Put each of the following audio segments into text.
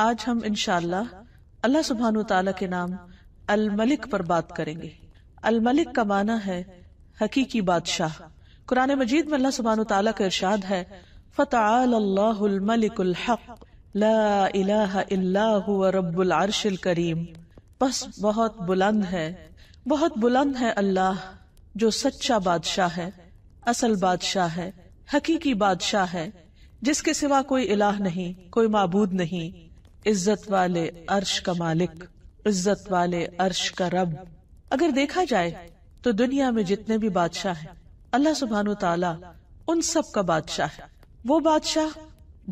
आज हम इनशाला अल्लाह सुबहान तला के नाम अलमलिक पर बात करेंगे अलमलिक का माना है हकीकी बादशाह कुरान मजीद में अल्लाह सुबहान तला का इरशाद है फ़तः करीम बस बहुत बुलंद है बहुत बुलंद है अल्लाह जो सच्चा बादशाह है असल बादशाह है हकीकी बादशाह है जिसके सिवा कोई इलाह नहीं कोई मबूद नहीं इज्जत वाले अर्श का मालिक इज्जत वाले अर्श का रब अगर देखा जाए तो दुनिया में जितने भी बादशाह हैं अल्लाह सुबहान ताला उन सब का बादशाह है वो बादशाह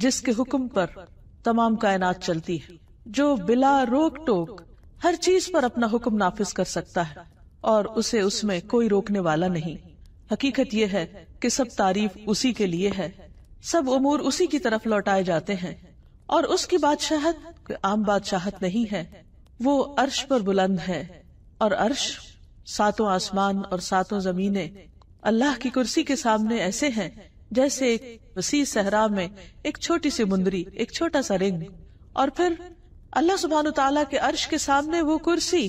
जिसके हुक्म पर तमाम कायनात चलती है जो बिला रोक टोक हर चीज पर अपना हुक्म नाफिज कर सकता है और उसे उसमें कोई रोकने वाला नहीं हकीकत यह है कि सब तारीफ उसी के लिए है सब उमूर उसी की तरफ लौटाए जाते हैं और उसकी बादशाहत आम बादशाहत नहीं है वो अर्श पर बुलंद है और अर्श सातों आसमान और सातों जमीने अल्लाह की कुर्सी के सामने ऐसे हैं जैसे एक वसी सहरा में एक छोटी सी मुंदरी एक छोटा सा रिंग और फिर अल्लाह सुबहान तला के अर्श के सामने वो कुर्सी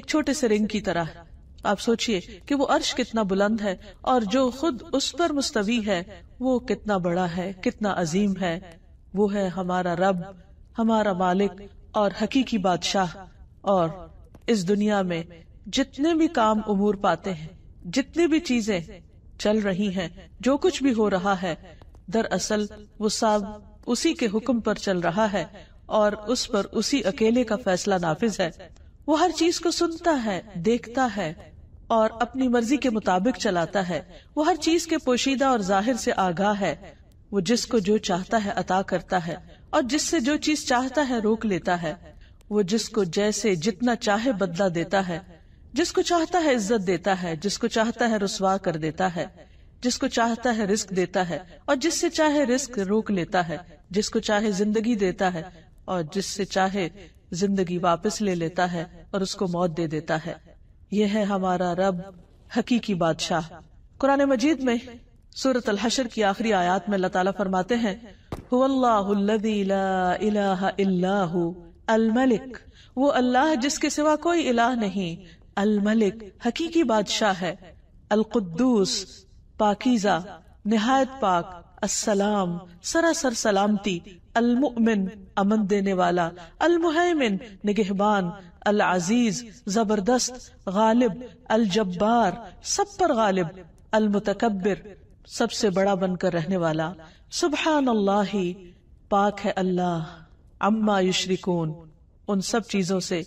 एक छोटे से रिंग की तरह आप सोचिए कि वो अर्श कितना बुलंद है और जो खुद उस पर मुस्तवी है वो कितना बड़ा है कितना अजीम है वो है हमारा रब हमारा मालिक और हकीकी बादशाह और इस दुनिया में जितने भी काम उमूर पाते हैं जितनी भी चीजें चल रही हैं, जो कुछ भी हो रहा है दरअसल वो सब उसी के हुक्म पर चल रहा है और उस पर उसी अकेले का फैसला नाफिज है वो हर चीज को सुनता है देखता है और अपनी मर्जी के मुताबिक चलाता है वो हर चीज के पोशीदा और जाहिर से आगाह है वो जिसको जो चाहता है अता करता है और जिससे जो चीज चाहता है रोक लेता है वो जिसको जैसे जितना चाहे बदला देता है जिसको चाहता है इज्जत देता है जिसको चाहता है रसवा कर देता है जिसको चाहता है रिस्क देता है और जिससे चाहे रिस्क रोक लेता है जिसको चाहे जिंदगी देता है और जिससे चाहे जिंदगी वापस ले लेता है और उसको मौत दे देता है यह है हमारा रब हकीकी बादशाह कुरान मजीद में सूरत अलहशर की आखिरी आयात में अल्लाह ताला फरमाते हैं अलमलिक वो अल्लाह जिसके सिवा कोई इलाह नहीं अलमलिक हकीकी बादशाह है अलकुद्दूस पाकिजा नहायत पाक असलाम सरासर सलामती अलमुमिन अमन देने वाला अलमुहैमिन निगहबान अल अजीज जबरदस्त गालिब अलजब्बार सब पर गालिब अलमुतकबिर सबसे बड़ा बनकर रहने वाला सुबहान अल्लाह ही पाक है अल्लाह अम्मा युश्रिकोन उन सब चीजों से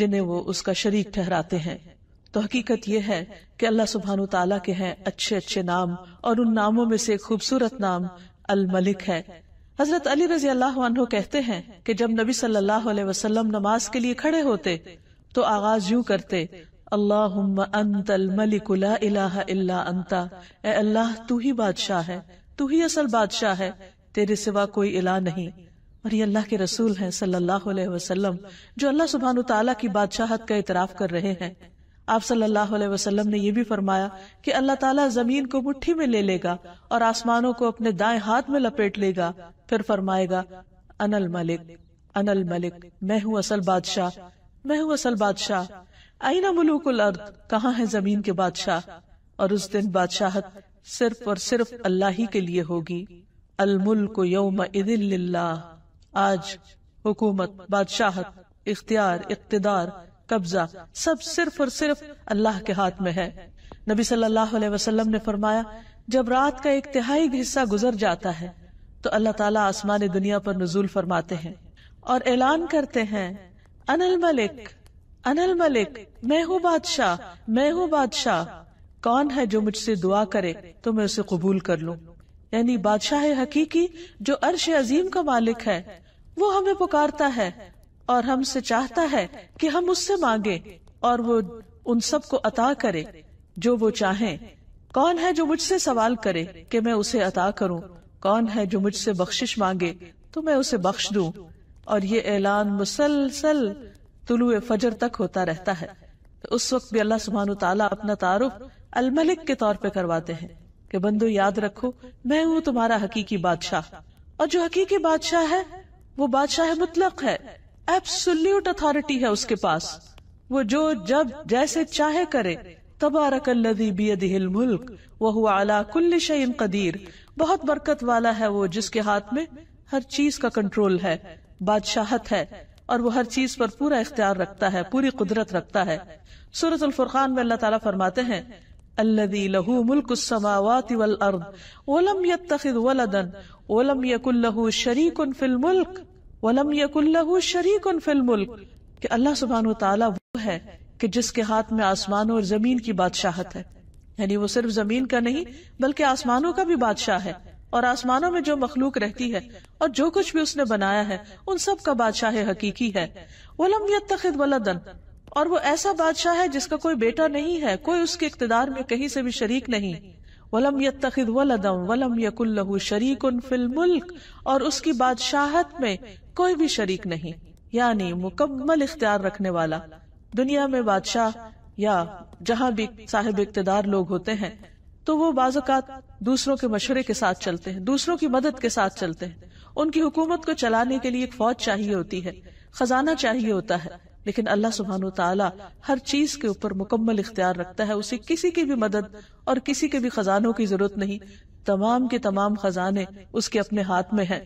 जिन्हें वो उसका शरीक ठहराते हैं तो हकीकत यह है कि अल्लाह सुबहान तला के हैं अच्छे अच्छे नाम और उन नामों में से खूबसूरत नाम अल मलिक है हजरत अली रजी अल्लाह कहते हैं कि जब नबी सल्लल्लाहु अलैहि वसल्लम नमाज के लिए खड़े होते तो आगाज यूं करते अल्लाह अंतल मलिक अल्लाह तू ही बादशाह है तू ही असल बादशाह है तेरे सिवा कोई इला नहीं और ये अल्लाह के रसूल हैं सल्लल्लाहु अलैहि वसल्लम जो अल्लाह सुबहान तला की बादशाहत का इतराफ कर रहे हैं आप सल्लल्लाहु अलैहि वसल्लम ने यह भी फरमाया कि अल्लाह ताला जमीन को मुट्ठी में ले लेगा और आसमानों को अपने दाएं हाथ में लपेट लेगा फिर फरमाएगा अनल मलिक अनल मलिक मैं हूँ असल बादशाह मैं हूँ असल बादशाह आईना मुलूकुल अर्द कहाँ है जमीन के बादशाह और उस दिन बादशाहत सिर्फ और सिर्फ अल्लाह ही के लिए होगी अलमुल्क यौम आज हुकूमत बादशाहत इख्तियार इकतदार कब्जा सब सिर्फ और सिर्फ अल्लाह के हाथ में है नबी सल्लल्लाहु अलैहि वसल्लम ने फरमाया जब रात का एक तिहाई हिस्सा गुजर जाता है तो अल्लाह ताला आसमान दुनिया पर नजूल फरमाते हैं और ऐलान करते हैं अनल मलिक अनल मलिक मैं हूँ बादशाह मैं हूँ बादशाह कौन है जो मुझसे दुआ करे तो मैं उसे कबूल कर लूँ यानी बादशाह हकीकी जो अर्श अजीम का मालिक है वो हमें पुकारता है और हमसे चाहता है कि हम उससे मांगे और वो उन सब को अता करे जो वो चाहे कौन है जो मुझसे सवाल करे कि मैं उसे अता करूं कौन है जो मुझसे बख्शिश मांगे तो मैं उसे बख्श दूं और ये ऐलान मुसलसल तुलु फजर तक होता रहता है तो उस वक्त भी अल्लाह सुबहान तला अपना तारुफ अलमलिक के तौर पर करवाते हैं कि बंदो याद रखो मैं हूँ तुम्हारा हकीकी बादशाह और जो हकीकी बादशाह है वो बादशाह मुतलक है एब्सोल्यूट अथॉरिटी है उसके पास वो जो जब जैसे चाहे करे तबारक मुल्क वह हुआ आला कुल्ल शयन कदीर बहुत बरकत वाला है वो जिसके हाथ में हर चीज का कंट्रोल है बादशाहत है और वो हर चीज पर पूरा इख्तियार रखता है पूरी कुदरत रखता है सूरत फुरकान में अल्लाह ताला फरमाते हैं अल्लदी लहू मुल्क समावात वल अर्द कि अल्लाह सुबहान तआला वो है कि जिसके हाथ में आसमानों और जमीन की बादशाहत है यानी वो सिर्फ जमीन का नहीं बल्कि आसमानों का भी बादशाह है और आसमानों में जो मखलूक रहती है और जो कुछ भी उसने बनाया है उन सब का बादशाह हकीकी है वलम यखद वलदन और वो ऐसा बादशाह है जिसका कोई बेटा नहीं है कोई उसके इकतदार में कहीं से भी शरीक नहीं वलम यद वलदम वलम यकुल्लहु शरीक उन फिल मुल्क और उसकी बादशाहत में कोई भी शरीक नहीं यानी मुकम्मल इख्तियार रखने वाला दुनिया में बादशाह या जहाँ भी साहिब इकतदार लोग होते हैं तो वो बाज़ात दूसरों के मशवरे के साथ चलते हैं दूसरों की मदद के साथ चलते हैं उनकी हुकूमत को चलाने के लिए एक फौज चाहिए होती है खजाना चाहिए होता है लेकिन अल्लाह सुबहान तला हर चीज के ऊपर मुकम्मल इख्तियार रखता है उसे किसी की भी मदद और किसी के भी खजानों की जरूरत नहीं तमाम के तमाम खजाने उसके अपने हाथ में है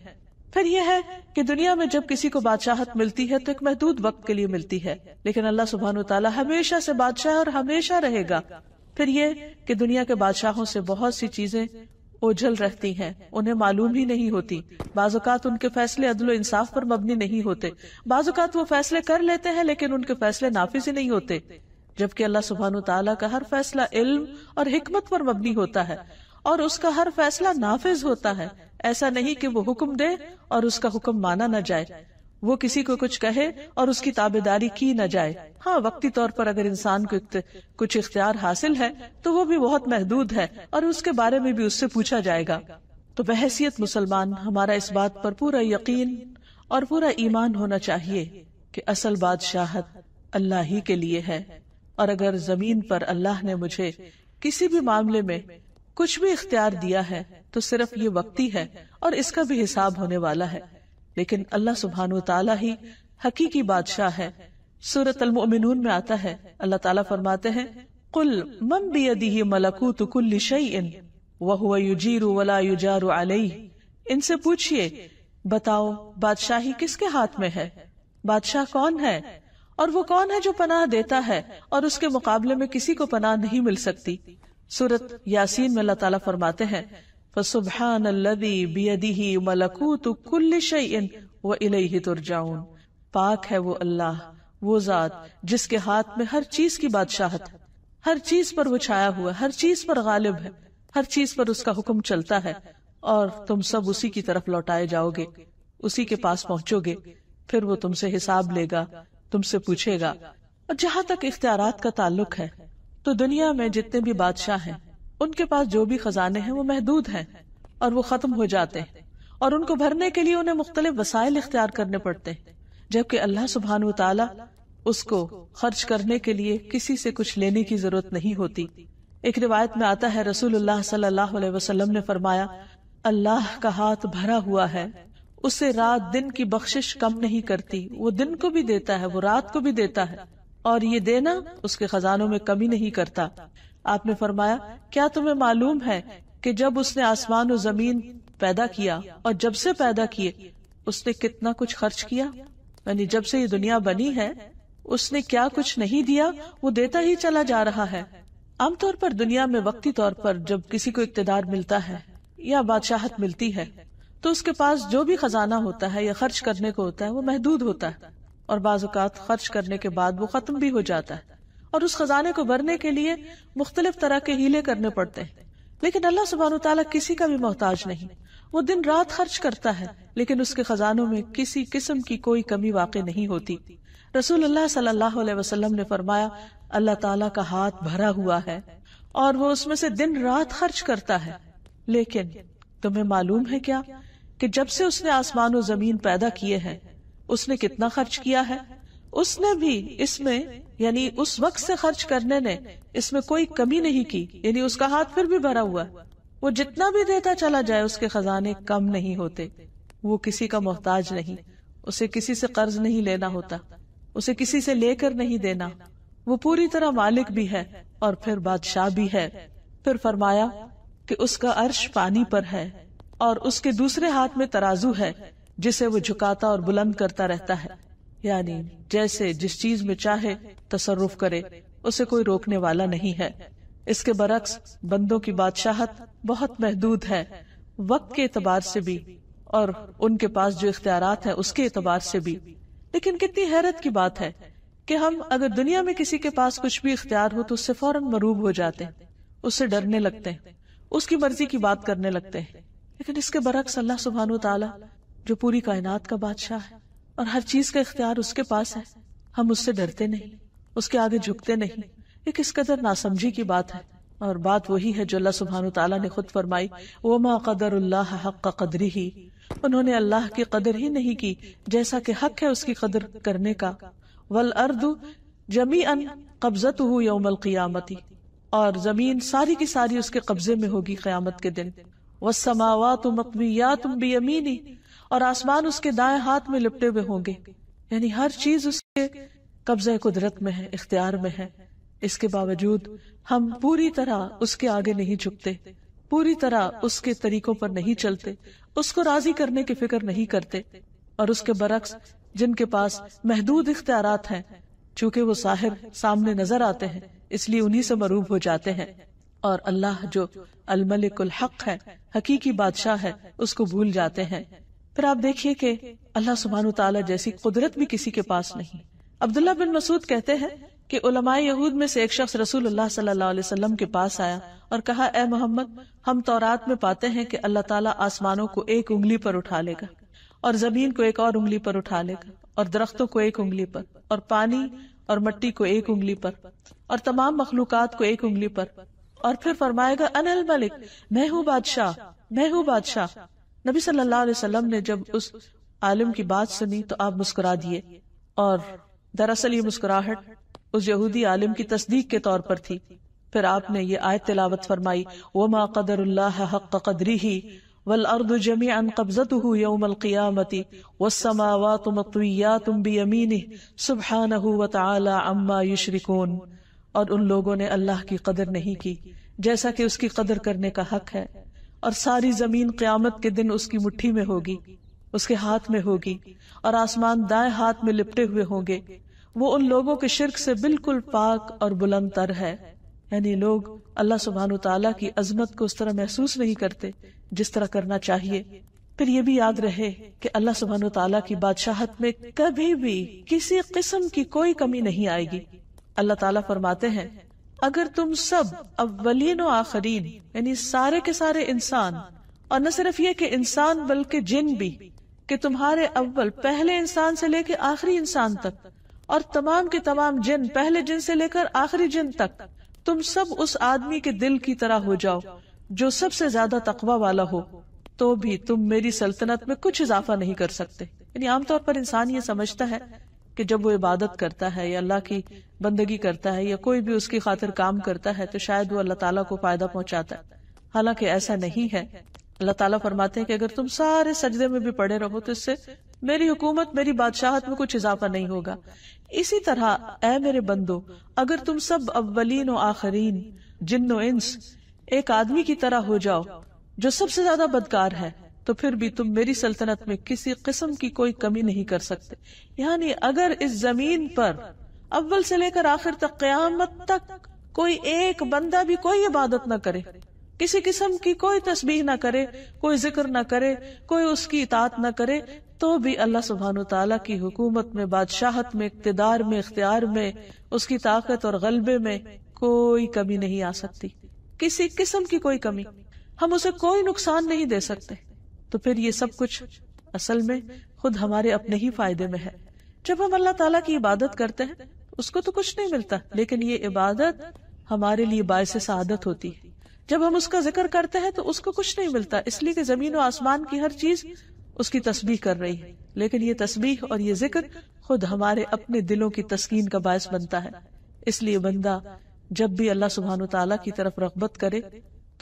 फिर यह है कि दुनिया में जब किसी को बादशाहत मिलती है तो एक महदूद वक्त के लिए मिलती है लेकिन अल्लाह सुबहान तला हमेशा से बादशाह और हमेशा रहेगा फिर ये कि दुनिया के बादशाहों से बहुत सी चीजें ओझल रहती हैं उन्हें मालूम ही नहीं होती बाजुकात उनके फैसले अदल इंसाफ पर मबनी नहीं होते बाजुकात वो फैसले कर लेते हैं लेकिन उनके फैसले नाफिज ही नहीं होते जबकि अल्लाह सुबहान तला का हर फैसला इल्म और हिकमत पर मबनी होता है और उसका हर फैसला नाफिज होता है ऐसा नहीं कि वो हुक्म दे और उसका हुक्म माना न जाए वो किसी को कुछ कहे और उसकी ताबेदारी की न जाए हाँ वक्ती तौर पर अगर इंसान को कुछ इख्तियार हासिल है तो वो भी बहुत महदूद है और उसके बारे में भी उससे पूछा जाएगा तो बहसीत मुसलमान हमारा इस बात पर पूरा यकीन और पूरा ईमान होना चाहिए कि असल बादशाहत अल्लाह ही के लिए है और अगर जमीन पर अल्लाह ने मुझे किसी भी मामले में कुछ भी इख्तियार दिया है तो सिर्फ ये वक्ती है और इसका भी हिसाब होने वाला है लेकिन अल्लाह सुबहान तला ही हकीकी बादशाह है सूरत अलमोमिनून में आता है अल्लाह ताला फरमाते हैं कुल मम बी मलकूत कुल्ल इनसे पूछिए बताओ बादशाही किसके हाथ में है बादशाह कौन है और वो कौन है जो पनाह देता है और उसके मुकाबले में किसी को पनाह नहीं मिल सकती सूरत यासीन में अल्लाह ताला फरमाते हैं फसुबहान लदी बियदिही मलकूत कुल्ल शयन व इलही तुरजाउन पाक है वो अल्लाह वो जात जिसके हाथ में हर चीज की बादशाहत है हर चीज पर वो छाया हुआ हर चीज पर गालिब है हर चीज पर उसका हुक्म चलता है और तुम सब उसी की तरफ लौटाए जाओगे उसी के पास पहुंचोगे फिर वो तुमसे हिसाब लेगा तुमसे पूछेगा और जहां तक इख्तियार का ताल्लुक है तो दुनिया में जितने भी बादशाह हैं उनके पास जो भी खजाने हैं वो महदूद हैं और वो खत्म हो जाते हैं और उनको भरने के लिए उन्हें मुख्तलिफ वसाइल इख्तियार करने पड़ते हैं जबकि अल्लाह सुबहान तला उसको खर्च करने के लिए किसी से कुछ लेने की जरूरत नहीं होती एक रिवायत में आता है रसूलुल्लाह सल्लल्लाहु अलैहि वसल्लम ने फरमाया अल्लाह का हाथ भरा हुआ है उसे रात दिन की बख्शिश कम नहीं करती वो दिन को भी देता है वो रात को भी देता है और ये देना उसके खजानों में कमी नहीं करता आपने फरमाया क्या तुम्हें मालूम है कि जब उसने आसमान और जमीन पैदा किया और जब से पैदा किए उसने कितना कुछ खर्च किया यानी जब से ये दुनिया बनी है उसने क्या कुछ नहीं दिया वो देता ही चला जा रहा है आमतौर पर दुनिया में वक्ती तौर पर जब किसी को इकतदार मिलता है या बादशाहत मिलती है तो उसके पास जो भी खजाना होता है या खर्च करने को होता है वो महदूद होता है और बाजुकात खर्च करने के बाद वो खत्म भी हो जाता है और उस खजाने को भरने के लिए मुख्तलिफ तरह के हीले करने पड़ते हैं लेकिन अल्लाह सुबहान तला किसी का भी मोहताज नहीं वो दिन रात खर्च करता है लेकिन उसके खजानों में किसी किस्म की कोई कमी वाक़ नहीं होती रसूल अल्लाह सल्लल्लाहु अलैहि वसल्लम ने फरमाया अल्लाह ताला का हाथ भरा हुआ है और वो उसमें से दिन रात खर्च करता है लेकिन तुम्हें मालूम है क्या कि जब से उसने आसमान और जमीन पैदा किए हैं उसने कितना खर्च किया है उसने भी इसमें यानी उस वक्त से खर्च करने ने इसमें कोई कमी नहीं की यानी उसका हाथ फिर भी भरा हुआ वो जितना भी देता चला जाए उसके खजाने कम नहीं होते वो किसी का मोहताज नहीं उसे किसी से कर्ज नहीं लेना होता उसे किसी से लेकर नहीं देना वो पूरी तरह मालिक भी है और फिर बादशाह भी है फिर फरमाया कि उसका अर्श पानी पर है और उसके दूसरे हाथ में तराजू है जिसे वो झुकाता और बुलंद करता रहता है यानी जैसे जिस चीज में चाहे तसरुफ करे उसे कोई रोकने वाला नहीं है इसके बरक्स बंदों की बादशाहत बहुत महदूद है वक्त के एतबार से भी और उनके पास जो इख्तियार है उसके एतबार से भी लेकिन कितनी हैरत की बात है कि हम अगर दुनिया में किसी के पास कुछ भी इख्तियार हो तो उससे फौरन मरूब हो जाते हैं उससे डरने लगते हैं उसकी मर्जी की बात करने लगते हैं लेकिन इसके बरक्स अल्लाह सुबहान तला जो पूरी कायनात का बादशाह है और हर चीज का इख्तियार उसके पास है हम उससे डरते नहीं उसके आगे झुकते नहीं ये किस कदर नासमझी की बात है और बात वही है जो अल्लाह सुबहान तला ने खुद फरमाई वो माँ कदर अल्लाह हक कदरी ही उन्होंने अल्लाह की कदर ही नहीं की जैसा कि हक है उसकी कदर करने का वल अर्द जमी अन कब्जत हु यौमल क़ियामती और जमीन सारी की सारी उसके कब्जे में होगी क्यामत के दिन वसमावा तुम अकबिया तुम बेयमीनी और आसमान उसके दाएं हाथ में लिपटे हुए होंगे यानी हर चीज उसके कब्जे कुदरत में है इख्तियार में है इसके बावजूद हम पूरी तरह उसके आगे नहीं झुकते पूरी तरह उसके तरीकों पर नहीं चलते उसको राजी करने की फिक्र नहीं करते और उसके बरक्स जिनके पास महदूद इख्तियार हैं चूंकि वो साहिब सामने नजर आते हैं इसलिए उन्हीं से मरूब हो जाते हैं और अल्लाह जो अलमलिकुल हक है हकीकी बादशाह है उसको भूल जाते हैं फिर आप देखिए कि अल्लाह सुबहान तला जैसी कुदरत भी किसी के पास नहीं अब्दुल्ला बिन मसूद कहते हैं कि उलमा यहूद में से एक शख्स रसूल अल्लाह सल्लल्लाहु अलैहि वसल्लम के पास आया और कहा ए मोहम्मद हम तौरात में पाते हैं कि अल्लाह ताला आसमानों को एक उंगली पर उठा लेगा और जमीन को एक और उंगली पर उठा लेगा और दरख्तों को एक उंगली पर और पानी और मट्टी को एक उंगली पर और तमाम मखलूक को एक उंगली पर और फिर फरमाएगा अनिल मलिक मैं हूँ बादशाह मैं हूँ बादशाह नबी सल्लल्लाहु अलैहि वसल्लम ने जब उस आलिम की बात सुनी तो आप मुस्कुरा दिए और दरअसल ये मुस्कुराहट उस यहूदी आलिम की तस्दीक के तौर पर थी फिर आपने ये आयत तिलावत फरमाई वमा कदर हक कदरी ही वल अर्द जमी अन कब्जत यौमल क़ियामती वसमावा तुम अतुया तुम भी और उन लोगों ने अल्लाह की कदर नहीं की जैसा कि उसकी कदर करने का हक है और सारी जमीन क्यामत के दिन उसकी मुट्ठी में होगी उसके हाथ में होगी और आसमान दाएं हाथ में लिपटे हुए होंगे वो उन लोगों के शिरक से बिल्कुल पाक और बुलंद तर है यानी लोग अल्लाह सुबहान तला की अजमत को उस तरह महसूस नहीं करते जिस तरह करना चाहिए फिर ये भी याद रहे कि अल्लाह सुबहान तला की बादशाहत में कभी भी किसी किस्म की कोई कमी नहीं आएगी अल्लाह ताला फरमाते हैं अगर तुम सब अवलिन आखरीन यानी सारे के सारे इंसान और न सिर्फ ये कि इंसान बल्कि जिन भी कि तुम्हारे अव्वल पहले इंसान से लेकर आखिरी इंसान तक और तमाम के तमाम जिन पहले जिन से लेकर आखिरी जिन तक तुम सब उस आदमी के दिल की तरह हो जाओ जो सबसे ज्यादा तकवा वाला हो तो भी तुम मेरी सल्तनत में कुछ इजाफा नहीं कर सकते यानी आमतौर पर इंसान ये समझता है कि जब वो इबादत करता है या अल्लाह की बंदगी करता है या कोई भी उसकी खातिर काम करता है तो शायद वो अल्लाह ताला को फायदा पहुंचाता है हालांकि ऐसा नहीं है अल्लाह ताला फरमाते हैं कि अगर तुम सारे सजदे में भी पड़े रहो तो इससे मेरी हुकूमत मेरी बादशाहत में कुछ इजाफा नहीं होगा इसी तरह ऐ मेरे बंदो अगर तुम सब अव्वलीन और आखरीन जिन्नो इंस एक आदमी की तरह हो जाओ जो सबसे ज्यादा बदकार है तो फिर भी तुम मेरी सल्तनत में किसी किस्म की कोई कमी नहीं कर सकते यानी अगर इस जमीन पर अव्वल से लेकर आखिर तक क्यामत तक कोई एक बंदा भी कोई इबादत ना करे किसी किस्म की कोई तस्बीह ना करे कोई जिक्र ना करे कोई उसकी इतात ना करे तो भी अल्लाह सुबहान तला की हुकूमत में बादशाहत में इकतदार में इख्तियार में उसकी ताकत और गलबे में कोई कमी नहीं आ सकती किसी किस्म की कोई कमी हम उसे कोई नुकसान नहीं दे सकते तो फिर ये सब कुछ असल में खुद हमारे अपने ही फायदे में है जब हम अल्लाह ताला की इबादत करते हैं उसको तो कुछ नहीं मिलता लेकिन ये इबादत हमारे लिए बायस सआदत होती है जब हम उसका जिक्र करते हैं तो उसको कुछ नहीं मिलता इसलिए कि जमीन और आसमान की हर चीज उसकी तस्बीह कर रही है लेकिन ये तस्बीह और ये जिक्र खुद हमारे अपने दिलों की तस्कीन का बायस बनता है इसलिए बंदा जब भी अल्लाह सुबहान तला की तरफ रगबत करे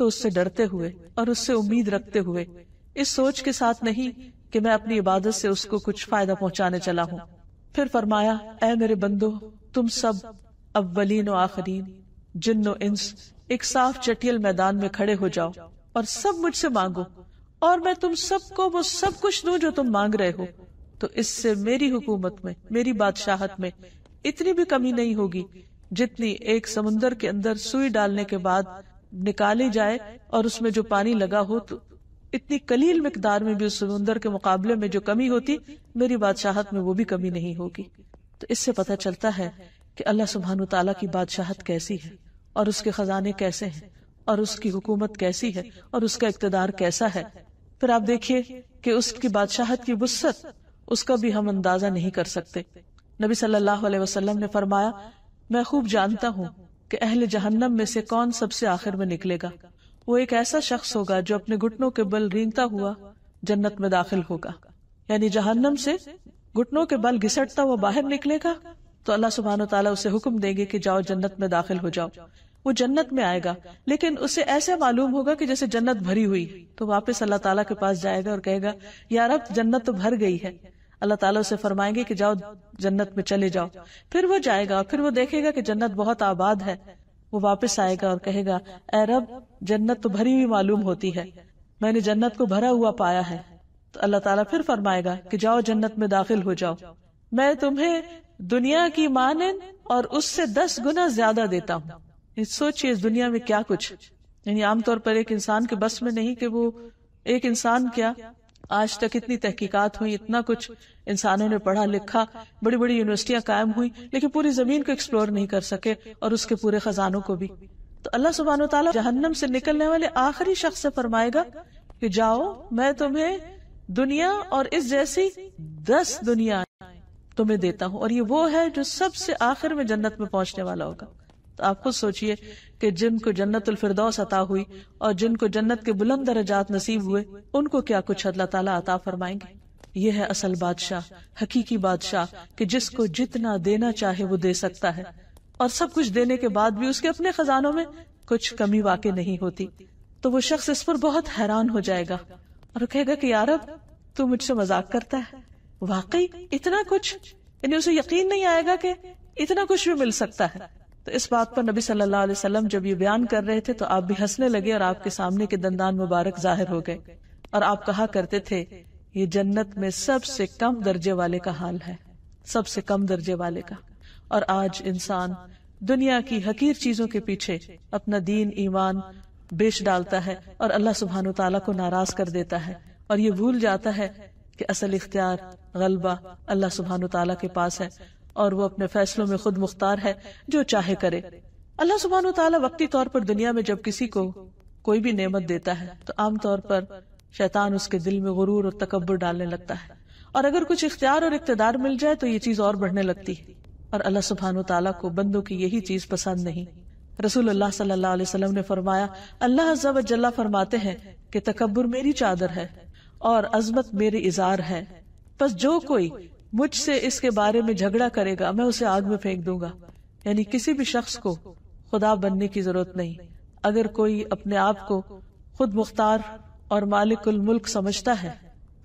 तो उससे डरते हुए और उससे उम्मीद रखते हुए इस सोच के साथ नहीं कि मैं अपनी इबादत से उसको कुछ फायदा पहुंचाने चला हूँ फिर फरमाया ए मेरे बंदो तुम सब अवलिन आखरीन जिन इंस एक साफ चटियल मैदान में खड़े हो जाओ और सब मुझसे मांगो और मैं तुम सबको वो सब कुछ दू जो तुम मांग रहे हो तो इससे मेरी हुकूमत में मेरी बादशाहत में इतनी भी कमी नहीं होगी जितनी एक समुन्दर के अंदर सुई डालने के बाद निकाली जाए और उसमें जो पानी लगा हो तो इतनी कलील मकदार में भी उस समुंदर के मुकाबले में जो कमी होती मेरी बादशाहत में वो भी कमी नहीं होगी तो इससे पता चलता है कि अल्लाह सुबहान तला की बादशाहत कैसी है और उसके खजाने कैसे हैं और उसकी हुकूमत कैसी है और उसका इकतदार कैसा है फिर आप देखिए कि उसकी बादशाहत की वसत उसका भी हम अंदाजा नहीं कर सकते नबी सल्लल्लाहु अलैहि वसल्लम ने फरमाया मैं खूब जानता हूँ कि अहले जहन्नम में से कौन सबसे आखिर में निकलेगा वो एक ऐसा शख्स होगा जो अपने घुटनों के बल रींगता हुआ जन्नत में दाखिल होगा यानी जहन्नम से घुटनों के बल घिसटता हुआ बाहर निकलेगा तो अल्लाह सुबहान तला उसे हुक्म देंगे कि जाओ जन्नत में दाखिल हो जाओ वो जन्नत में आएगा लेकिन उसे ऐसा मालूम होगा कि जैसे जन्नत भरी हुई तो वापस अल्लाह ताला के पास जाएगा और कहेगा यार अब जन्नत तो भर गई है अल्लाह ताला उसे फरमाएंगे कि जाओ जन्नत में चले जाओ फिर वो जाएगा फिर वो देखेगा कि जन्नत बहुत आबाद है वो वापस आएगा और कहेगा अरब जन्नत तो भरी हुई मालूम होती है मैंने जन्नत को भरा हुआ पाया है तो अल्लाह ताला फिर फरमाएगा कि जाओ जन्नत में दाखिल हो जाओ मैं तुम्हें दुनिया की मानन और उससे दस गुना ज्यादा देता हूँ सोचिए इस दुनिया में क्या कुछ यानी आमतौर पर एक इंसान के बस में नहीं कि वो एक इंसान क्या आज तक इतनी तहकीकात हुई इतना कुछ इंसानों ने पढ़ा लिखा बड़ी बड़ी यूनिवर्सिटियां कायम हुई लेकिन पूरी जमीन को एक्सप्लोर नहीं कर सके और उसके पूरे खजानों को भी तो अल्लाह सुबहान तला जहन्नम से निकलने वाले आखिरी शख्स से फरमाएगा कि जाओ मैं तुम्हें दुनिया और इस जैसी दस दुनिया तुम्हें देता हूँ और ये वो है जो सबसे आखिर में जन्नत में पहुंचने वाला होगा तो आप खुद सोचिए कि जिनको जन्नत फिरदौस अता हुई और जिनको जन्नत के बुलंद दर्जात नसीब हुए उनको क्या कुछ अल्लाह ताला अता फरमाएंगे ये है असल बादशाह हकीकी बादशाह कि जिसको जितना देना चाहे वो दे सकता है और सब कुछ देने के बाद भी उसके अपने खजानों में कुछ कमी वाकई नहीं होती तो वो शख्स इस पर बहुत हैरान हो जाएगा और कहेगा कि यार अब तू मुझसे मजाक करता है वाकई इतना कुछ यानी उसे यकीन नहीं आएगा कि इतना कुछ भी मिल सकता है तो इस बात पर नबी सल्लल्लाहु अलैहि वसल्लम जब ये बयान कर रहे थे तो आप भी हंसने लगे और आपके सामने के दंदान मुबारक जाहिर हो गए और आप कहा करते थे ये जन्नत में सबसे कम दर्जे वाले का हाल है सबसे कम दर्जे वाले का और आज इंसान दुनिया की हकीर चीजों के पीछे अपना दीन ईमान बेच डालता है और अल्लाह सुबहान तला को नाराज कर देता है और ये भूल जाता है कि असल इख्तियार गलबा अल्लाह सुबहान तला के पास है और वो अपने फैसलों में खुद मुख्तार है जो चाहे करे अल्लाह सुबहान तला वक्ती तौर पर दुनिया में जब किसी को कोई भी नेमत देता है तो आमतौर पर शैतान उसके दिल में गुरूर और तकबर डालने लगता है और अगर कुछ इख्तियार और इकतदार मिल जाए तो ये चीज और बढ़ने लगती है और अल्लाह सुबहान तला को बंदों की यही चीज पसंद नहीं रसूल अल्लाह सल्लल्लाहु अलैहि वसल्लम ने फरमाया अल्लाह अज्जा फरमाते हैं कि तकबर मेरी चादर है और अजमत मेरे इजार है बस जो कोई मुझसे इसके बारे में झगड़ा करेगा मैं उसे आग में फेंक दूंगा यानी किसी भी शख्स को खुदा बनने की जरूरत नहीं अगर कोई अपने आप को खुद मुख्तार और मालिकुल मुल्क समझता है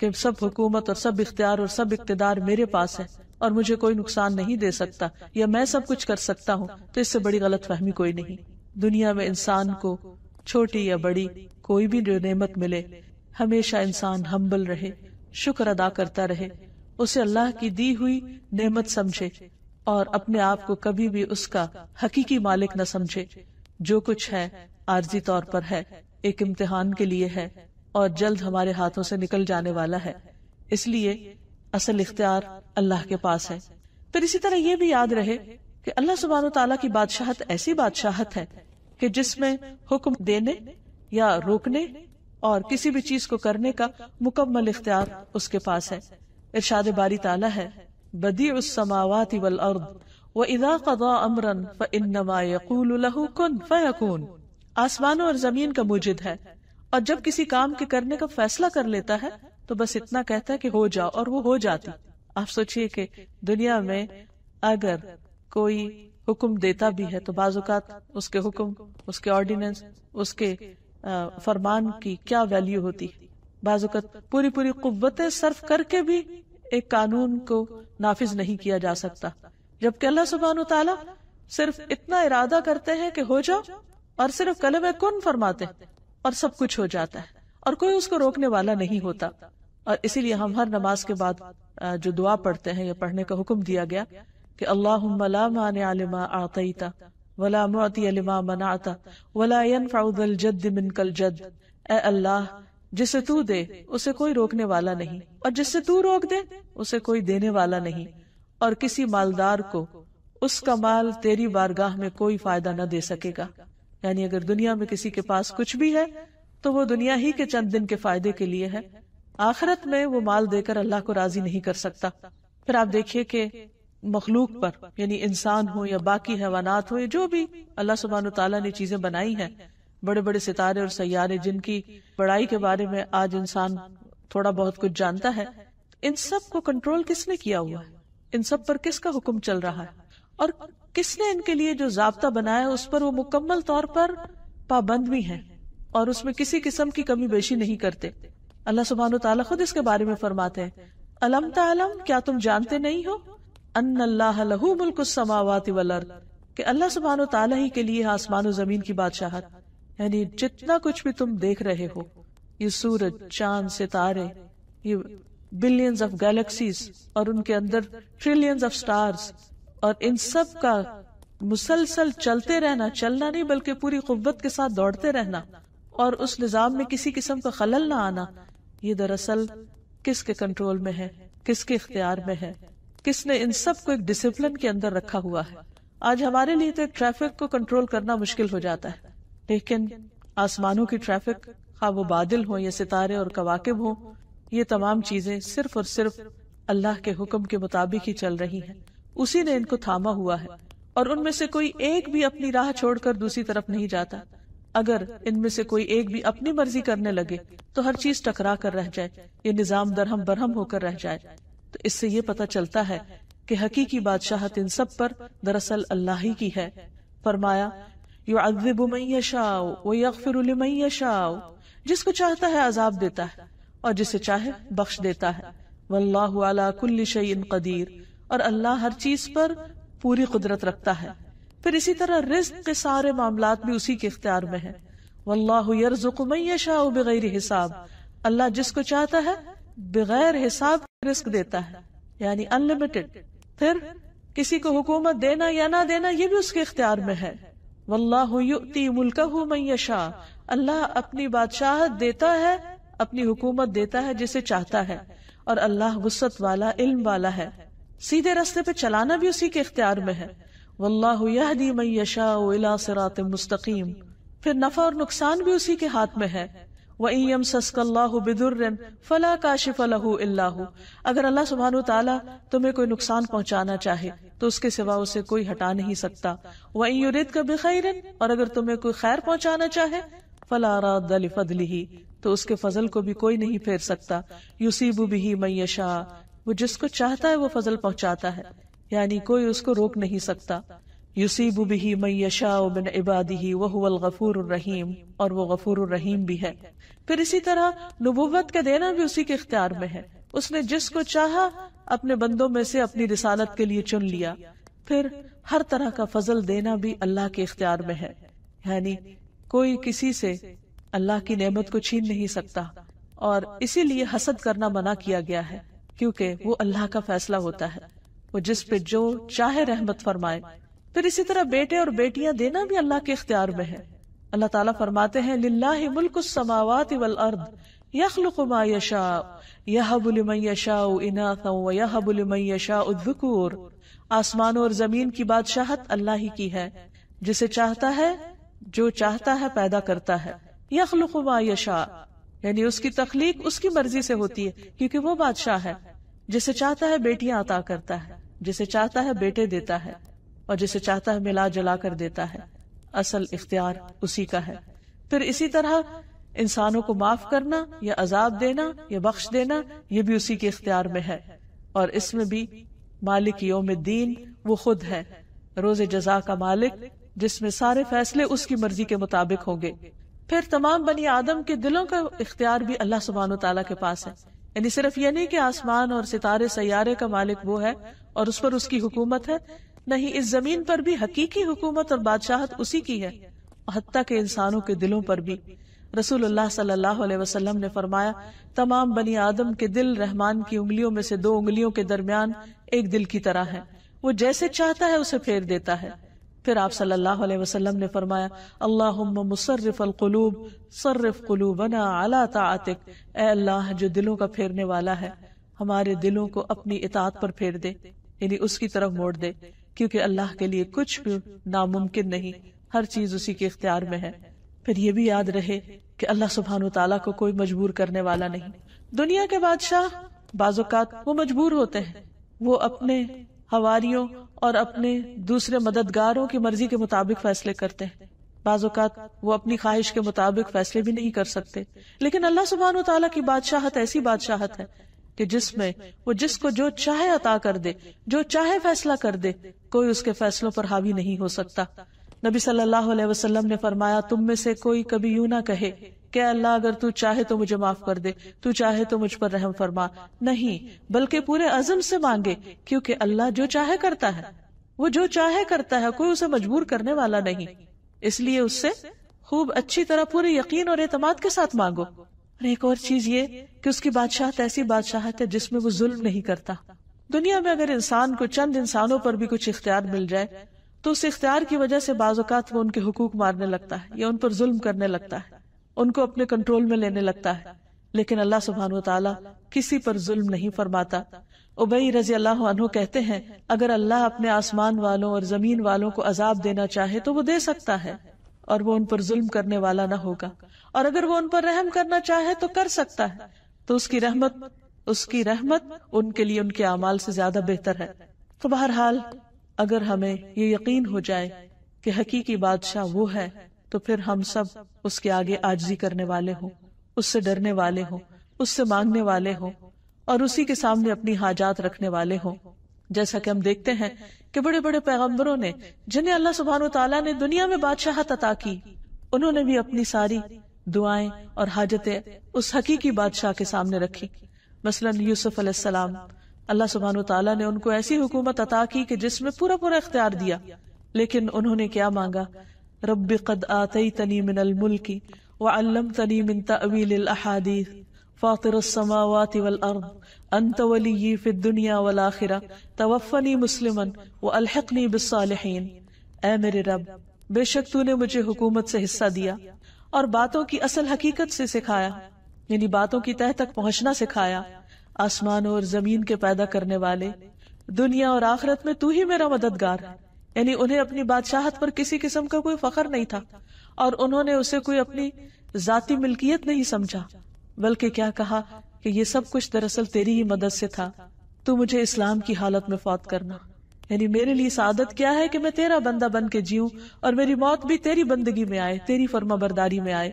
कि सब हुकूमत और सब इख्तियार और सब इकतदार मेरे पास है और मुझे कोई नुकसान नहीं दे सकता या मैं सब कुछ कर सकता हूँ तो इससे बड़ी गलत फहमी कोई नहीं दुनिया में इंसान को छोटी या बड़ी कोई भी जो नेमत मिले हमेशा इंसान हम्बल रहे शुक्र अदा करता रहे उसे अल्लाह की दी हुई नेमत समझे और अपने आप को कभी भी उसका हकीकी मालिक न समझे जो कुछ है आर्जी तौर पर है एक इम्तिहान के लिए है और जल्द हमारे हाथों से निकल जाने वाला है इसलिए असल इख्तियार अल्लाह के पास है फिर इसी तरह ये भी याद रहे कि अल्लाह सुबहान तला की बादशाहत ऐसी बादशाहत है कि जिसमें हुक्म देने या रोकने और किसी भी चीज को करने का मुकम्मल इख्तियार उसके पास है इरशाद बारी ताला है बदी उस समावाती वल अर्द व इदा कदा अमरन फ इन्नमा यकूल कुन फयकून आसमान और जमीन का मुजिद है और जब किसी काम के करने का फैसला कर लेता है तो बस इतना कहता है कि हो जाओ और वो हो जाती आप सोचिए कि दुनिया में अगर कोई हुक्म देता भी है तो बाजुकात उसके हुक्म उसके ऑर्डिनेंस उसके फरमान की क्या वैल्यू होती है बाजुकत पूरी पूरी कुतें सर्फ करके भी एक कानून को नाफिज नहीं किया जा सकता जबकि अल्लाह सुबहान तला सिर्फ इतना इरादा करते हैं कि हो जाओ और सिर्फ कलम कुन फरमाते हैं और सब कुछ हो जाता है और कोई उसको रोकने वाला नहीं होता और इसीलिए हम हर नमाज के बाद जो दुआ पढ़ते हैं या पढ़ने का हुक्म दिया गया कि अल्लाह मानिमा आतईता वला मनाता वला जद मिन कल जद ए अल्लाह जिसे तू दे उसे कोई रोकने वाला नहीं और जिससे तू रोक दे उसे कोई देने वाला नहीं और किसी मालदार को उसका माल तेरी बारगाह में कोई फायदा न दे सकेगा यानी अगर दुनिया में किसी के पास कुछ भी है तो वो दुनिया ही के चंद दिन के फायदे के लिए है आखिरत में वो माल देकर अल्लाह को राजी नहीं कर सकता फिर आप देखिए कि मखलूक पर यानी इंसान हो या बाकी हैवानात हो या जो भी अल्लाह सुबहान तला ने चीजें बनाई हैं बड़े बड़े सितारे और सैारे जिनकी पढ़ाई के बारे में आज इंसान थोड़ा बहुत कुछ जानता है इन सब को कंट्रोल किसने किया हुआ है इन सब पर किसका हुक्म चल रहा है और किसने इनके लिए जो जबता बनाया उस पर वो मुकम्मल तौर पर पाबंद भी है और उसमें किसी किस्म की कमी बेशी नहीं करते अल्लाह सुबहान तला खुद इसके बारे में फरमाते हैं अलम तलम क्या तुम जानते नहीं हो अन अल्लाह लहू मुल्क समावात वलर कि अल्लाह सुबहान तला ही के लिए आसमान जमीन की बादशाहत यानी जितना कुछ भी तुम देख रहे हो ये सूरज चांद सितारे ये बिलियंस ऑफ गैलेक्सीज और उनके अंदर ट्रिलियंस ऑफ स्टार्स और इन सब का मुसलसल चलते रहना चलना नहीं बल्कि पूरी कुत के साथ दौड़ते रहना और उस निज़ाम में किसी किस्म का खलल ना आना ये दरअसल किसके कंट्रोल में है किसके इख्तियार में है किसने इन सब को एक डिसिप्लिन के अंदर रखा हुआ है आज हमारे लिए तो एक ट्रैफिक को कंट्रोल करना मुश्किल हो जाता है लेकिन आसमानों की ट्रैफिक खा हाँ, वो बादल हो या सितारे और कवाकब हो ये तमाम चीजें सिर्फ और सिर्फ अल्लाह के हुक्म के मुताबिक ही चल रही हैं उसी ने इनको थामा हुआ है और उनमें से कोई एक भी अपनी राह छोड़कर दूसरी तरफ नहीं जाता अगर इनमें से कोई एक भी अपनी मर्जी करने लगे तो हर चीज टकरा कर रह जाए ये निजाम दरहम बरहम होकर रह जाए तो इससे ये पता चलता है कि हकीकी बादशाहत इन सब पर दरअसल अल्लाह ही की है फरमाया यो अजबुमैशाओ वो यकफिरमैशाओ जिसको चाहता है अजाब देता है और जिसे चाहे बख्श देता है वल्लाह कुल्ली शयन कदीर और अल्लाह हर चीज पर पूरी कुदरत रखता है फिर इसी तरह रिस्क के सारे मामला भी उसी के इख्तियार में है वल्लाशाह बगैर हिसाब अल्लाह जिसको चाहता है बगैर हिसाब रिस्क देता है यानी अनलिमिटेड फिर किसी को हुकूमत देना या ना देना ये भी उसके इख्तियार में है वल्लाती मुल्क मैशा अल्लाह अपनी बादशाह देता है अपनी हुकूमत देता है जिसे चाहता है और अल्लाह वसत वाला इल्म वाला है सीधे रास्ते पे चलाना भी उसी के इख्तियार में है वल्लाह यहदी मैं यशा सिरात मुस्तकीम फिर नफा और नुकसान भी उसी के हाथ में है वम सस्कल्लादुर्रन फला काशिफ अल्लाह अगर अल्लाह सुबहान तला तुम्हें कोई नुकसान पहुँचाना चाहे तो उसके सिवा उसे कोई हटा नहीं सकता वही वरीद का बेखैरन और अगर तुम्हें कोई खैर पहुँचाना चाहे फला दल फदली तो उसके फजल को भी कोई नहीं फेर सकता यूसीबू भी मैयशा वो जिसको चाहता है वो फजल पहुंचाता है यानी कोई उसको रोक नहीं सकता युसीबु बिही मैशा बिन इबादी वह गफूर रहीम और वो गफूर रहीम भी है फिर इसी तरह नबूवत का देना भी उसी के इख्तियार में है उसने जिसको चाह अपने बंदों में से अपनी रिसालत के लिए चुन लिया फिर हर तरह का फजल देना भी अल्लाह के इख्तियार में है यानी कोई किसी से अल्लाह की नेमत को छीन नहीं सकता और इसीलिए हसद करना मना किया गया है क्योंकि वो अल्लाह का फैसला होता है वो जिस पे जो चाहे रहमत फरमाए फिर इसी तरह बेटे और बेटियां देना भी अल्लाह के इख्तियार में है अल्लाह ताला फरमाते हैं लिल्ला मुल्क समावत वल अर्द यखलुक मा यशा यहबुलमन यशा इनाथा व यहबुलमन यशा उद्वकुर आसमान और जमीन की बादशाहत अल्लाह ही की है जिसे चाहता है जो चाहता है पैदा करता है यखलुकु मा यशा यानी उसकी तखलीक उसकी मर्जी से होती है क्योंकि वो बादशाह है जिसे चाहता है बेटियां अता करता है जिसे चाहता है बेटे देता है और जिसे चाहता है मिला जला कर देता है असल इख्तियार उसी का है फिर इसी तरह इंसानों को माफ करना या अजाब देना या बख्श देना ये भी उसी के इख्तियार में है और इसमें भी मालिक योम दीन वो खुद है रोज जजा का मालिक जिसमें सारे फैसले उसकी मर्जी के मुताबिक होंगे फिर तमाम बनी आदम के दिलों का इख्तियार भी अल्लाह सुबहान तला के पास है यानी सिर्फ ये नहीं कि आसमान और सितारे सैारे का मालिक वो है और उस पर उसकी हुकूमत है नहीं इस जमीन पर भी हकीकी हुकूमत और बादशाहत उसी की है हती के इंसानों के दिलों पर भी रसूलुल्लाह सल्लल्लाहु अलैहि वसल्लम ने फरमाया तमाम बनी आदम के दिल रहमान की उंगलियों में से दो उंगलियों के दरमियान एक दिल की तरह है वो जैसे चाहता है उसे फेर देता है फिर आप सल्लल्लाहु अलैहि वसल्लम ने फरमाया अल्लाह मुसरफ अलकलूब सर्रफ कुलूबना अला ताअतिक ए अल्लाह जो दिलों का फेरने वाला है हमारे दिलों को अपनी इताअत पर फेर दे यानी उसकी तरफ मोड़ दे क्योंकि अल्लाह के लिए कुछ भी नामुमकिन नहीं हर चीज उसी के इख्तियार में है फिर ये भी याद रहे कि अल्लाह सुबहान तला को कोई मजबूर करने वाला नहीं दुनिया के बादशाह बाजुकात वो मजबूर होते हैं वो अपने हवारियों और अपने दूसरे मददगारों की मर्जी के मुताबिक फैसले करते हैं बाज़ात वो अपनी ख्वाहिश के मुताबिक फैसले भी नहीं कर सकते लेकिन अल्लाह सुबहान तला की बादशाहत ऐसी बादशाहत है कि जिसमें वो जिसको जो चाहे अता कर दे जो चाहे फैसला कर दे कोई उसके फैसलों पर हावी नहीं हो सकता नबी सल्लल्लाहु अलैहि वसल्लम ने फरमाया तुम में से कोई कभी यू ना कहे कि अल्लाह अगर तू चाहे तो मुझे माफ कर दे तू चाहे तो मुझ पर रहम फरमा नहीं बल्कि पूरे अजम से मांगे क्योंकि अल्लाह जो चाहे करता है वो जो चाहे करता है कोई उसे मजबूर करने वाला नहीं इसलिए उससे खूब अच्छी तरह पूरे यकीन और एतमाद के साथ मांगो और एक और चीज ये कि उसकी बादशाहत ऐसी बादशाहत है जिसमें वो जुल्म नहीं करता दुनिया में अगर इंसान को चंद इंसानों पर भी कुछ इख्तियार मिल जाए तो उस इख्तियार की वजह से बाजुकात वो उनके हुकूक मारने लगता है या उन पर जुल्म करने लगता है उनको अपने कंट्रोल में लेने लगता है लेकिन अल्लाह सुबहान तला किसी पर जुल्म नहीं फरमाता उबई रजी अल्लाह कहते हैं अगर अल्लाह अपने आसमान वालों और जमीन वालों को अजाब देना चाहे तो वो दे सकता है और वो उन पर जुल्म करने वाला ना होगा और अगर वो उन पर रहम करना चाहे तो कर सकता है तो उसकी रहमत उसकी रहमत उनके लिए उनके अमाल से ज्यादा बेहतर है तो बहरहाल अगर हमें ये यकीन हो जाए कि हकीकी बादशाह वो है तो फिर हम सब उसके आगे आजी करने वाले हों उससे डरने वाले हों उससे मांगने वाले हों और उसी के सामने अपनी हाजात रखने वाले हों जैसा कि हम देखते हैं कि बड़े बड़े पैगंबरों ने जिन्हें अल्लाह सुबहान तला ने दुनिया में बादशाह अता की उन्होंने भी अपनी सारी दुआएं और हाजतें उस हकीकी बादशाह के सामने रखी मसलन यूसुफ अलैहिस्सलाम अल्लाह सुबहान तला ने उनको ऐसी हुकूमत अता की कि जिसमें पूरा पूरा इख्तियार दिया लेकिन उन्होंने क्या मांगा रब कद आतई तनी मिन अलमुल्क वल्लम तनी मिन तवील अहादीफ फ़ातर समावात वलअर्द अनत वली फ़िद दुनिया वलाखिरा तवफ़नी मुसलमन व अलहकनी बिसालहन ए मेरे रब बेशक तूने मुझे हुकूमत से हिस्सा दिया और बातों की असल हकीकत से सिखाया यानी बातों की तह तक पहुंचना सिखाया आसमान और जमीन के पैदा करने वाले दुनिया और आखिरत में तू ही मेरा मददगार है यानी उन्हें अपनी बादशाहत पर किसी किस्म का कोई फखर नहीं था और उन्होंने उसे कोई अपनी जाति मिल्कियत नहीं समझा बल्कि क्या कहा कि ये सब कुछ दरअसल तेरी ही मदद से था तू मुझे इस्लाम की हालत में फौत करना यानी मेरे लिए सादत क्या है कि मैं तेरा बंदा बन के जीऊ और मेरी मौत भी तेरी बंदगी में आए तेरी फर्मा बरदारी में आए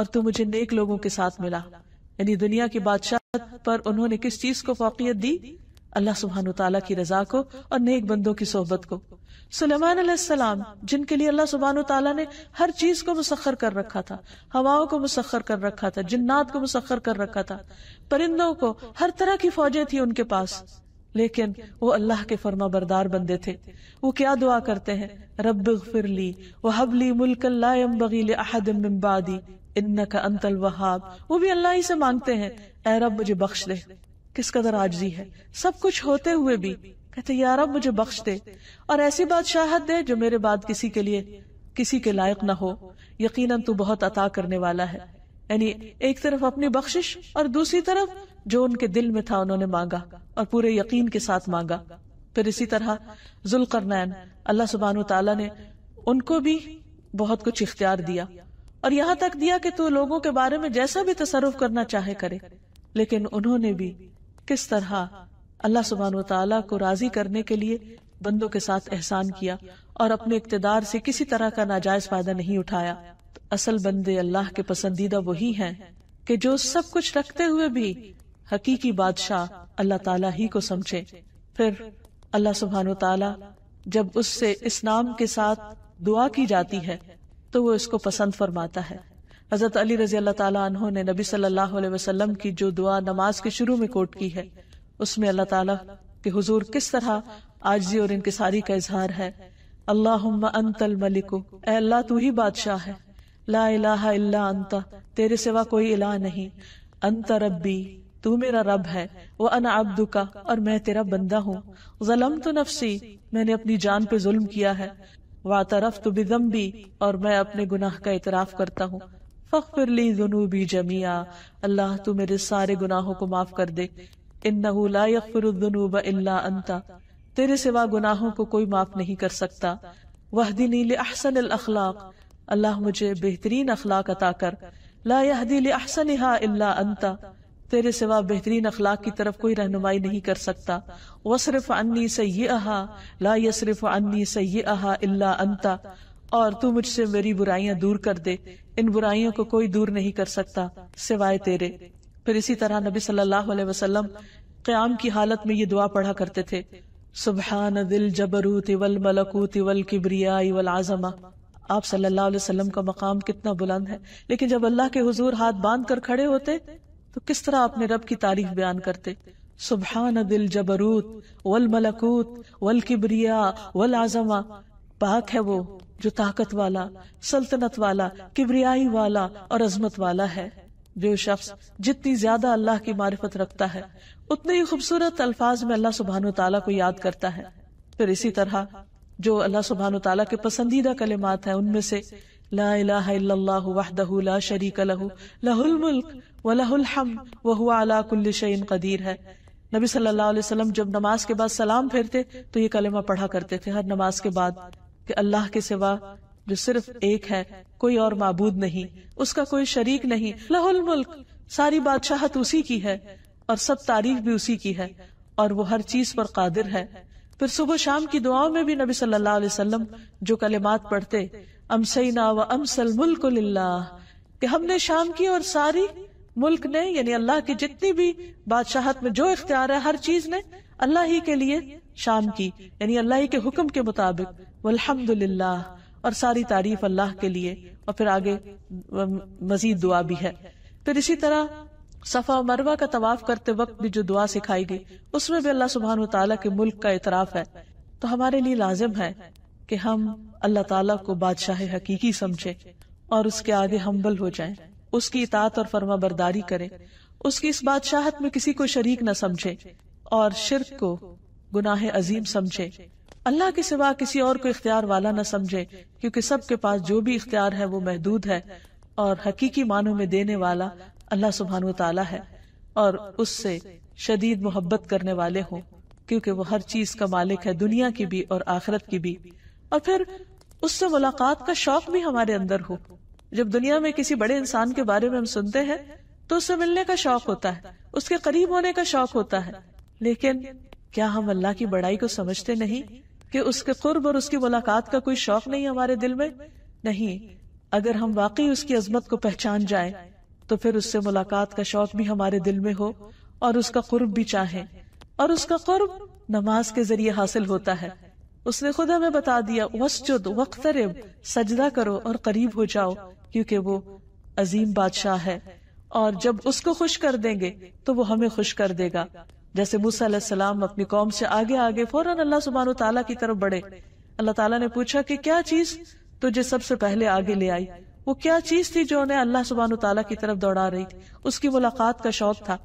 और तू मुझे नेक लोगों के साथ मिला यानी दुनिया की बादशाह पर उन्होंने किस चीज को फौकियत दी अल्लाह सुबहान तला की रजा को और नेक बंदों की सोहबत को सलेमान जिनके लिए अल्लाह सुबहान तला ने हर चीज को मुसखर कर रखा था हवाओं को मुसखर कर रखा था जिन्नात को मुसखर कर रखा था परिंदों को हर तरह की फौजें थी उनके पास लेकिन वो अल्लाह के फर्मा बरदार बंदे थे वो क्या दुआ करते हैं रब फिर ली वो हबली मुल्कबादी इन का अंतल वहाब वो भी अल्लाह ही से मांगते हैं ए रब मुझे बख्श दे किस कदर आजी है सब कुछ होते हुए भी कहते यार अब मुझे बख्श दे और ऐसी बादशाहत दे जो मेरे बाद किसी के लिए किसी के लायक ना हो यकीनन तू बहुत अता करने वाला है यानी एक तरफ अपनी बख्शिश और दूसरी तरफ जो उनके दिल में था उन्होंने मांगा और पूरे यकीन के साथ मांगा फिर इसी तरह जुलकरनैन अल्लाह सुबहान तला ने उनको भी बहुत कुछ इख्तियार दिया और यहाँ तक दिया कि तू लोगों के बारे में जैसा भी तसरुफ करना चाहे करे लेकिन उन्होंने भी किस तरह अल्लाह सुबहान तला को राजी करने के लिए बंदों के साथ एहसान किया और अपने इकतदार से किसी तरह का नाजायज फायदा नहीं उठाया तो असल बंदे अल्लाह के पसंदीदा वही है कि जो सब कुछ रखते हुए भी हकीकी बादशाह अल्लाह ताला ही को समझे फिर अल्लाह सुबहान तला जब उससे इस नाम के साथ दुआ की जाती है तो वो इसको पसंद फरमाता है हजरत अली रजी अल्लाह तला ने नबी सल्लल्लाहु अलैहि वसल्लम की जो दुआ नमाज के शुरू में कोट की है उसमें अल्लाह ताला के हुजूर किस तरह आजी और सारी का इजहार है अल्लाह अंतल मलिको अल्लाह तू ही बादशाह है ला इलाहा इल्ला अंता तेरे सिवा कोई इलाह नहीं अंत रब्बी तू मेरा रब है वो अन का और मैं तेरा बंदा हूँ जलम तो नफसी मैंने अपनी जान पे जुल्म किया है वातरफ तो बिदम्बी और मैं अपने गुनाह का इतराफ करता हूँ फ़खरली जुनूबी जमिया अल्लाह तू मेरे सारे गुनाहों को माफ कर दे इन्ना यकफरुद्दनूब इल्ला अंता तेरे सिवा गुनाहों को कोई माफ नहीं कर सकता वह दिनी अहसन अखलाक अल्लाह मुझे बेहतरीन अखलाक अता कर ला यहदी अहसन इल्ला अंता तेरे सिवा बेहतरीन अखलाक की तरफ कोई रहनुमाई नहीं कर सकता वसरफ अन्नी से ये आहा ला यसरफ अन्नी से ये आहा इल्ला अंता और तू मुझसे मेरी बुराइयां दूर कर दे इन बुराइयों को कोई दूर नहीं कर सकता सिवाय तेरे फिर इसी तरह नबी सल्लल्लाहु अलैहि वसल्लम क्याम की हालत में ये दुआ पढ़ा करते थे सुबहान दिल जबरूत वल मलकूत वल किबरिया वल आजमा आप सल्लल्लाहु अलैहि वसल्लम का मकाम कितना बुलंद है लेकिन जब अल्लाह के हुजूर हाथ बांध कर खड़े होते तो किस तरह अपने रब की तारीफ बयान करते सुबहान दिल जबरूत वल मलकूत वल किबरिया वल आजमा पाक है वो जो ताकत वाला सल्तनत वाला किबरियाई वाला और अजमत वाला है जो शख्स जितनी ज्यादा अल्लाह की मार्फत रखता है उतने ही खूबसूरत अल्फाज में अल्लाह सुबहान तला को याद करता है फिर इसी तरह जो अल्लाह सुबहान तला के पसंदीदा कलेमात है उनमें से ला शरीक लहु लहुल मुल्क व लहुल हम व अला कुल्ल शयन कदीर है नबी सल्लल्लाहु अलैहि वसल्लम जब नमाज के बाद सलाम फेरते तो ये कलेमा पढ़ा करते थे हर नमाज के बाद कि अल्लाह के सिवा जो सिर्फ एक है कोई और मबूद नहीं उसका कोई शरीक नहीं लहुल मुल्क सारी बादशाहत उसी की है और सब तारीफ भी उसी की है और वो हर चीज पर कादिर है फिर सुबह शाम की दुआओं में भी नबी सल्लल्लाहु अलैहि वसल्लम जो कलेमात पढ़ते अमसैना व अमसल मुल्क कि हमने शाम की और सारी मुल्क ने यानी अल्लाह की जितनी भी बादशाहत में जो इख्तियार है हर चीज ने अल्लाह ही के लिए शाम की यानी अल्लाह ही के हुक्म के मुताबिक वल्हम्दुलिल्लाह और सारी तारीफ अल्लाह के लिए और फिर आगे मजीद दुआ भी है फिर इसी तरह सफा मरवा का तवाफ करते वक्त भी जो दुआ सिखाई गई उसमें भी अल्लाह सुबहान तला के मुल्क का इतराफ है तो हमारे लिए लाजिम है कि हम अल्लाह ताला को बादशाह हकीकी समझे और उसके आगे हम्बल हो जाएं, उसकी इतात और फर्मा बरदारी करें उसकी इस बादशाहत में किसी को शरीक न समझे और शिरक को गुनाह अजीम समझे अल्लाह के सिवा किसी और को इख्तियार वाला न समझे क्योंकि सबके पास जो भी इख्तियार है वो महदूद है और हकीकी मानों में देने वाला अल्लाह सुबहान तला है और उससे शदीद मोहब्बत करने वाले हों क्योंकि वो हर चीज का मालिक है दुनिया की भी और आखिरत की भी और फिर उससे मुलाकात का शौक भी हमारे अंदर हो जब दुनिया में किसी बड़े इंसान के बारे में हम सुनते हैं तो उससे मिलने का शौक होता है उसके करीब होने का शौक होता है लेकिन क्या हम अल्लाह की बड़ाई को समझते नहीं कि उसके कुर्ब और उसकी मुलाकात का कोई शौक नहीं हमारे दिल में नहीं अगर हम वाकई उसकी अजमत को पहचान जाए तो फिर उससे मुलाकात का शौक भी हमारे दिल में हो और उसका कुर्ब भी चाहे और उसका कुर्ब नमाज के जरिए हासिल होता है उसने खुद हमें बता दिया वस्जुद वक्तरब सजदा करो और करीब हो जाओ क्योंकि वो अजीम बादशाह है और जब उसको खुश कर देंगे तो वो हमें खुश कर देगा जैसे मूसा सलाम अपनी कौम से आगे आगे फौरन अल्लाह सुबहान तला की तरफ बढ़े अल्लाह तला ने पूछा कि क्या चीज तुझे सबसे पहले आगे ले आई वो क्या चीज थी जो उन्हें अल्लाह सुबहान तला की तरफ दौड़ा रही थी उसकी मुलाकात का शौक था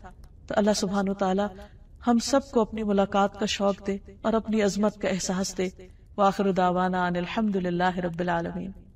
तो अल्लाह सुबहान तला हम सबको अपनी मुलाकात का शौक दे और अपनी अजमत का एहसास दे वाखिर दावाना अनिल रबीन